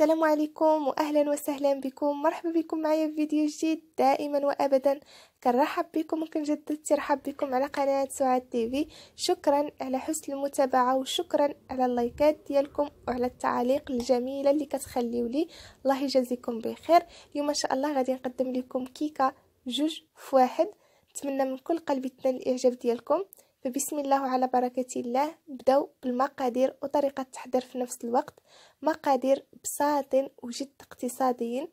السلام عليكم واهلا وسهلا بكم مرحبا بكم معايا في فيديو جديد دائما وابدا كنرحب بكم وكنجدد ترحب بكم على قناه سعاد تيفي شكرا على حسن المتابعه وشكرا على اللايكات ديالكم وعلى التعاليق الجميله اللي كتخليو لي الله يجازيكم بخير اليوم ان شاء الله غادي نقدم لكم كيكه جوج في واحد نتمنى من كل قلبي تنال الاعجاب ديالكم فبسم الله وعلى بركة الله نبداو بالمقادير وطريقة التحضير في نفس الوقت مقادير بساط وجد اقتصاديين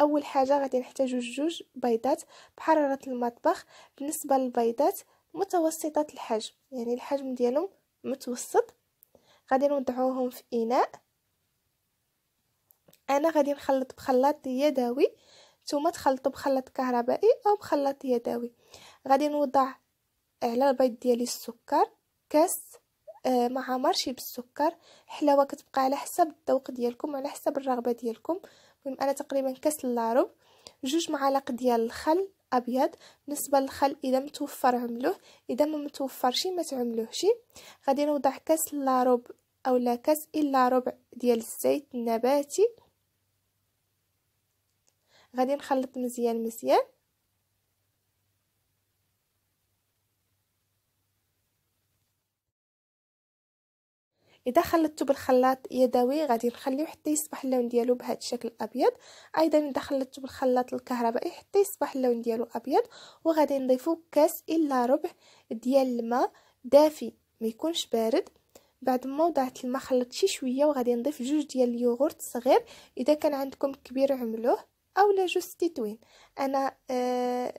اول حاجه غادي نحتاجو جوج بيضات بحراره المطبخ بالنسبه للبيضات متوسطه الحجم يعني الحجم ديالهم متوسط غادي نوضعوهم في اناء انا غادي نخلط بخلاط يدوي ثم تخلطوا بخلاط كهربائي او بخلاط يدوي غادي نوضع على البيض ديالي السكر كاس آه، مع مرشي بالسكر الحلاوه كتبقى على حسب الذوق ديالكم على حسب الرغبه ديالكم المهم انا تقريبا كاس اللارب جوج معالق ديال الخل ابيض بالنسبه للخل اذا متوفر عملوه اذا ما متوفرش ما تعملوهش غادي نوضع كاس او اولا كاس الا ربع ديال الزيت النباتي غادي نخلط مزيان مزيان اذا خلطته بالخلاط يدوي غادي نخليه حتى يصبح اللون ديالو بهذا الشكل ابيض ايضا اذا خلطته بالخلاط الكهربائي حتى يصبح اللون ديالو ابيض وغادي نضيفو كاس الا ربع ديال الماء دافي ما يكونش بارد بعد ما وضعت الماء خلطت شي شويه وغادي نضيف جوج ديال اليوغورت صغير اذا كان عندكم كبير عملوه اولا جوج تتوين انا آه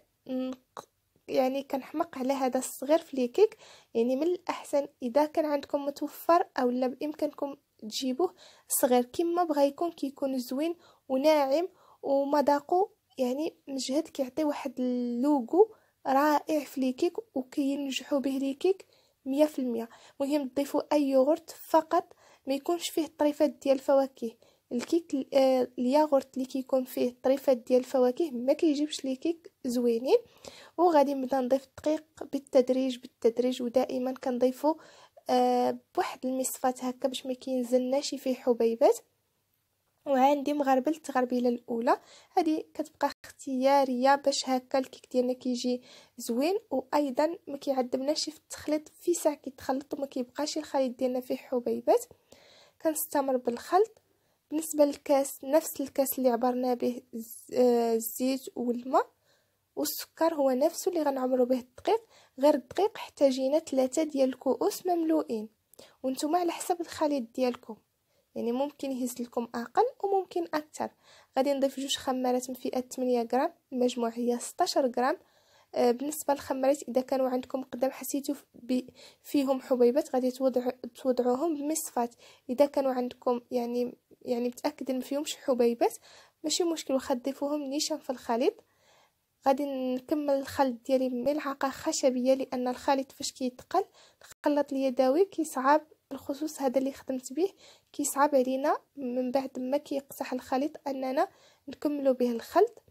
يعني كنحمق على هذا الصغير فليكيك يعني من الاحسن اذا كان عندكم متوفر او لا بامكانكم تجيبوه صغير كما بغا يكون كيكون زوين وناعم ومذاقه يعني مجهد كيعطي واحد اللوغو رائع في ليكيك وكينجحوا به ليكيك مية في المية مهم تضيفوا اي يوغورت فقط ما يكونش فيه الطريفات ديال الفواكه الكيك آه، الياغورت اللي كيكون فيه طريفات ديال الفواكه ما كيجيبش لي كيك زوينين وغادي نبدا نضيف الدقيق بالتدريج بالتدريج ودائما كنضيفو آه، بواحد المصفات هكا باش ما كينزلناش فيه حبيبات وعندي مغربل التغربيله الاولى هذه كتبقى اختياريه باش هكا الكيك ديالنا كيجي زوين وايضا ما كيعذبناش في التخليط في ساعه كيتخلط وما كيبقاش الخليط ديالنا فيه حبيبات كنستمر بالخلط بالنسبه للكاس نفس الكاس اللي عبرنا به آه، الزيت والماء والسكر هو نفسه اللي غنعمرو به الدقيق غير الدقيق احتاجينا ثلاثة ديال الكؤوس مملوئين وانتم على حسب الخليط ديالكم يعني ممكن يهز لكم اقل وممكن اكثر غادي نضيف جوج خمارات من فئه 8 غرام المجموع هي 16 غرام آه، بالنسبه للخمارات اذا كانوا عندكم قدام حسيتوا فيهم حبيبات غادي توضعوا توضعوهم بمصفات اذا كانوا عندكم يعني يعني متاكد إن فيهمش حبيبات ماشي مشكل ضيفوهم نيشان في الخليط غادي نكمل الخلط ديالي بملعقه خشبيه لان الخليط فاش كيتقل الخلاط اليدوي كيصعب بالخصوص هذا اللي خدمت به كيصعب علينا من بعد ما كيقصح الخليط اننا نكملو به الخلط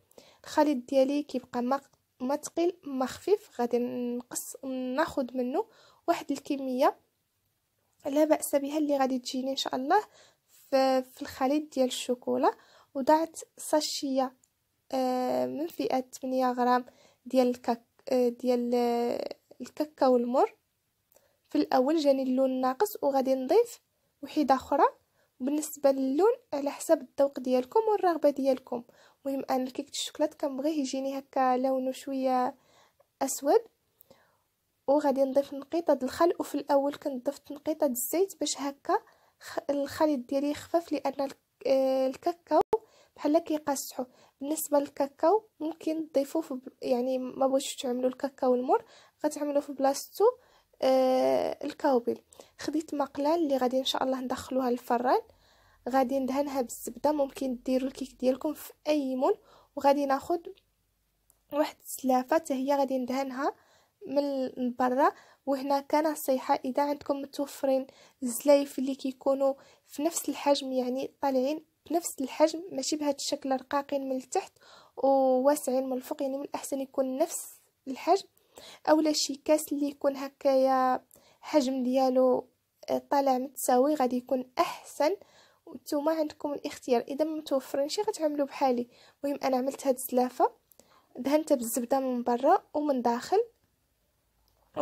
الخليط ديالي كيبقى ما ما ثقيل ما خفيف غادي نقص ناخذ منه واحد الكميه لا باس بها اللي غادي تجيني ان شاء الله في الخليط ديال الشوكولا وضعت ساشيه آه، من فئه 8 غرام ديال الكاك آه، ديال آه، الكاكاو المر في الاول جاني اللون ناقص وغادي نضيف وحده اخرى بالنسبه للون على حسب الذوق ديالكم والرغبه ديالكم المهم انا الكيك الشوكولات كنبغيه يجيني هكا لونه شويه اسود وغادي نضيف نقيطه د الخل وفي الاول كنضفت نقيطه د الزيت باش هكا الخليط ديالي خفاف لان آه، الكاكاو بحال كيقصحو بالنسبه للكاكاو ممكن تضيفوه في يعني ما بغيتوش تعملوا الكاكاو المر غتعملوه في بلاصتو آه الكاوبيل خديت مقله اللي غادي ان شاء الله ندخلوها للفران غادي ندهنها بالزبده ممكن ديروا الكيك ديالكم في اي مول وغادي ناخد واحد السلافه حتى هي غادي ندهنها من برا وهنا كنصيحة إذا عندكم متوفرين الزلايف اللي كيكونوا في نفس الحجم يعني طالعين بنفس الحجم ماشي بهذا الشكل رقاقين من التحت وواسعين من الفوق يعني من الأحسن يكون نفس الحجم أولا شي كاس اللي يكون هكايا حجم ديالو آه، طالع متساوي غادي يكون أحسن وانتوما عندكم الاختيار اذا ما شي غتعملوا بحالي المهم انا عملت هاد الزلافه دهنتها بالزبده من برا ومن داخل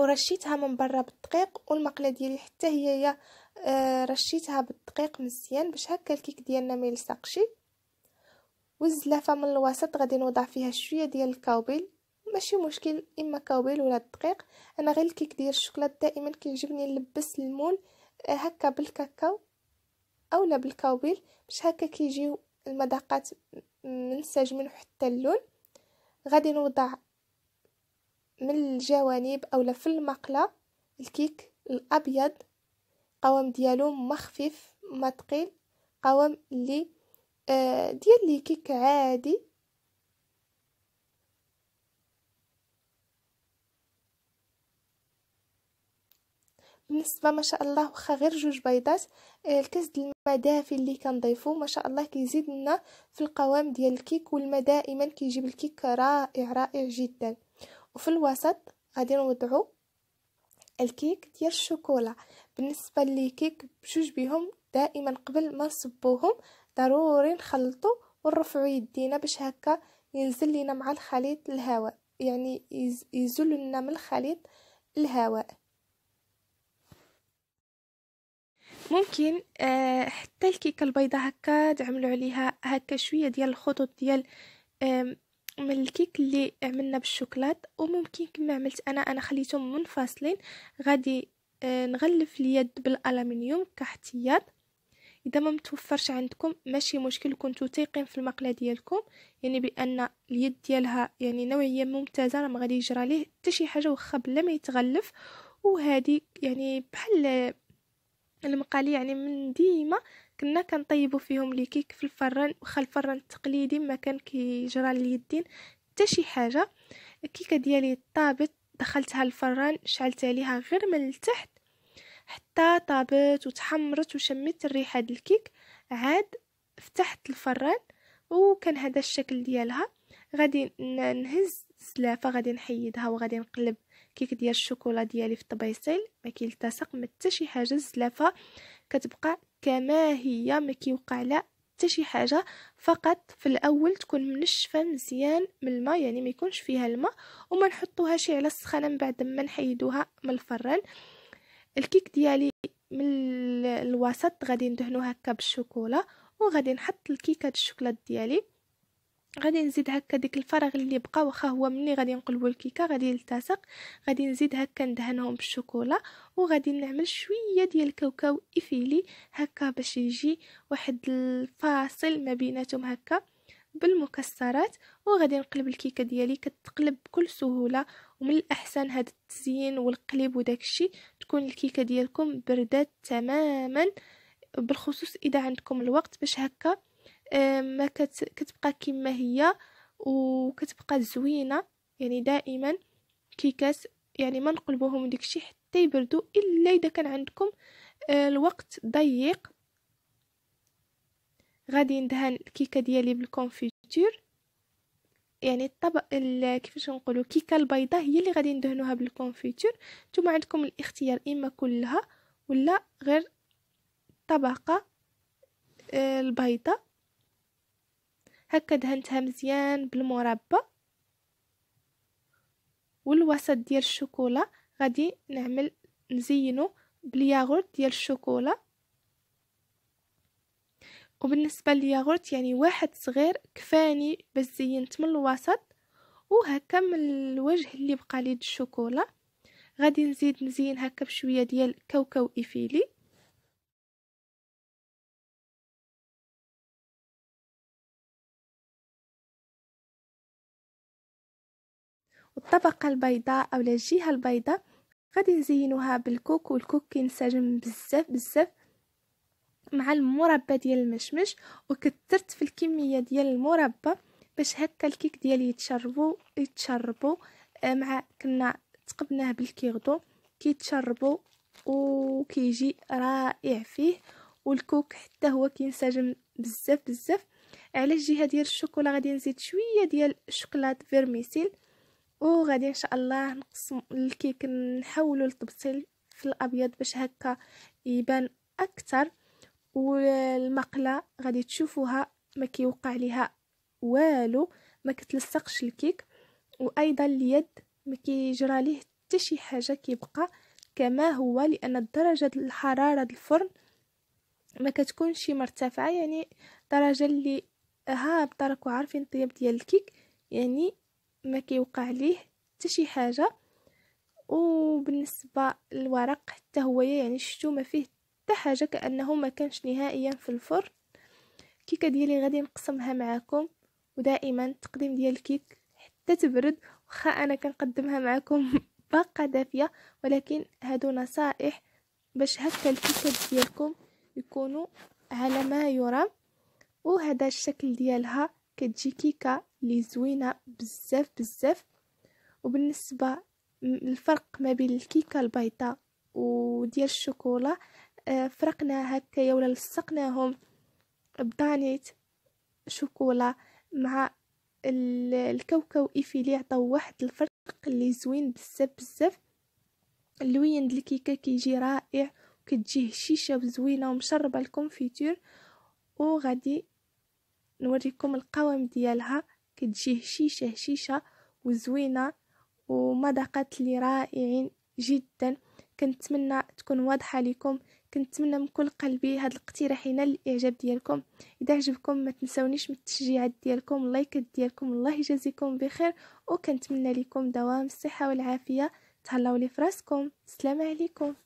ورشيتها من برا بالدقيق والمقله ديالي حتى هي آه، رشيتها بالدقيق مزيان باش هكا الكيك ديالنا ما يلصقش والزلافه من الوسط غادي نوضع فيها شويه ديال الكاوبيل ماشي مشكل اما كاوبيل ولا الدقيق انا غير الكيك ديال الشوكولات دائما كيعجبني نلبس المول آه، هكا بالكاكاو اولا بالكاوبيل باش هكا كيجيو المذاقات منسجمين حتى اللون غادي نوضع من الجوانب اولا في المقله الكيك الابيض قوام ديالو مخفف ما ثقيل قوام اللي آه ديال لي كيك عادي بالنسبه ما شاء الله واخا غير جوج بيضات آه، الكاس ديال الماء دافي اللي كنضيفو ما شاء الله كيزيد لنا في القوام ديال الكيك والماء دائما كيجيب الكيك رائع رائع جدا وفي الوسط غادي نوضعو الكيك ديال الشوكولا بالنسبه للكيك بجوج بهم دائما قبل ما نصبوهم ضروري نخلطو ونرفعو يدينا باش هكا ينزل لينا مع الخليط الهواء يعني يزول لنا من الخليط الهواء ممكن آه، حتى الكيكه البيضاء هكا تعملوا عليها هكا شويه ديال الخطوط ديال من الكيك اللي عملنا بالشوكولات وممكن كما عملت انا انا خليتهم منفصلين غادي آه، نغلف اليد بالالمنيوم كاحتياط اذا ما متوفرش عندكم ماشي مشكل كنتو تيقين في المقله ديالكم يعني بان اليد ديالها يعني نوعيه ممتازه راه ما غادي يجرى ليه حتى شي حاجه واخا بلا ما يتغلف وهذه يعني بحال المقالي يعني من ديما كنا كنطيبو فيهم لي كيك في الفران واخا الفران التقليدي ما كان كيجرى اليدين حتى شي حاجه الكيكه ديالي طابت دخلتها الفران شعلت عليها غير من التحت حتى طابت وتحمرت وشميت الريحه ديال الكيك عاد فتحت الفران وكان هذا الشكل ديالها غادي نهز السلافه غادي نحيدها وغادي نقلب كيك ديال الشوكولا ديالي في الطبيسيل ما كيلتصق ما حتى شي حاجه الزلافه كتبقى كما هي ما كيوقع لا حتى شي حاجه فقط في الاول تكون منشفه مزيان من الماء يعني ما يكونش فيها الماء وما نحطوهاش على السخانه من بعد ما نحيدوها من الفران الكيك ديالي من الوسط غادي ندهنو هكا بالشوكولا وغادي نحط الكيكه الشوكولات ديالي غادي نزيد هكا ديك الفراغ اللي بقى واخا هو ملي غادي نقلبوا الكيكه غادي يلتصق غادي نزيد هكا ندهنهم بالشوكولا وغادي نعمل شويه ديال الكاوكاو افيلي هكا باش يجي واحد الفاصل ما بيناتهم هكا بالمكسرات وغادي نقلب الكيكه ديالي كتقلب بكل سهوله ومن الاحسن هذا التزيين والقليب وداكشي تكون الكيكه ديالكم بردات تماما بالخصوص اذا عندكم الوقت باش هكا آه، ما كت كتبقى كما هي وكتبقى زوينه يعني دائما كيكات يعني ما نقلبوهم داكشي حتى يبردوا الا اذا كان عندكم آه، الوقت ضيق غادي ندهن الكيكه ديالي بالكونفيتور يعني الطبق كيفاش نقولوا كيكه البيضاء هي اللي غادي ندهنوها بالكونفيتور نتوما عندكم الاختيار اما كلها ولا غير طبقه آه، البيضه هكا دهنتها مزيان بالمربى والوسط ديال الشوكولا غادي نعمل نزينو بالياغورت ديال الشوكولا وبالنسبه للياغورت يعني واحد صغير كفاني باش زينت من الوسط وهكا من الوجه اللي بقى لي الشوكولا غادي نزيد نزين هكا بشويه ديال كاوكاو ايفيلي والطبقة البيضاء أو الجهة البيضاء غادي نزينوها بالكوك والكوك كينسجم بزاف بزاف مع المربى ديال المشمش وكثرت في الكميه ديال المربى باش هكا الكيك ديالي يتشربو يتشربو آه، مع كنا تقبناه بالكيغدو كيتشربو وكيجي رائع فيه والكوك حتى هو كينسجم بزاف بزاف على الجهه ديال الشوكولا غادي نزيد شويه ديال شوكولات فيرميسيل وغادي ان شاء الله نقسم الكيك نحولو لطبسيل في الابيض باش هكا يبان اكثر والمقله غادي تشوفوها ما كيوقع ليها والو ما كتلصقش الكيك وايضا اليد ما كيجرى ليه حتى شي حاجه كيبقى كما هو لان درجه الحراره الفرن ما كتكونش مرتفعه يعني درجه اللي هابطه راكو عارفين الطياب ديال الكيك يعني ما كيوقع ليه حتى شي حاجه وبالنسبه للورق حتى هو يعني شفتو ما فيه حتى حاجه كانه ما كانش نهائيا في الفرن الكيكه ديالي غادي نقسمها معكم ودائما تقديم ديال الكيك حتى تبرد واخا انا كنقدمها معكم باقه دافيه ولكن هادو نصائح باش هكا الكيكات ديالكم يكونوا على ما يرام وهذا الشكل ديالها كتجي كيكه اللي زوينه بزاف بزاف وبالنسبه الفرق ما بين الكيكه البيضاء وديال الشوكولا آه، فرقنا هكايا ولا لصقناهم بدانيت شوكولا مع الكاوكاو ايفيلي عطاو واحد الفرق اللي زوين بزاف بزاف اللوين ديال الكيكه كيجي رائع وكتجي هشيشه وزوينه ومشربه الكونفيتور وغادي نوريكم القوام ديالها كتجي هشيشة هشيشة وزوينة ومذاقات لي رائعين جدا كنتمنى تكون واضحة لكم كنتمنى من كل قلبي هاد الاقتراح ينال الاعجاب ديالكم اذا عجبكم ما تنسونيش من التشجيعات ديالكم اللايكات ديالكم الله يجازيكم بخير وكنتمنى لكم دوام الصحه والعافيه تهلاو لي فراسكم السلام عليكم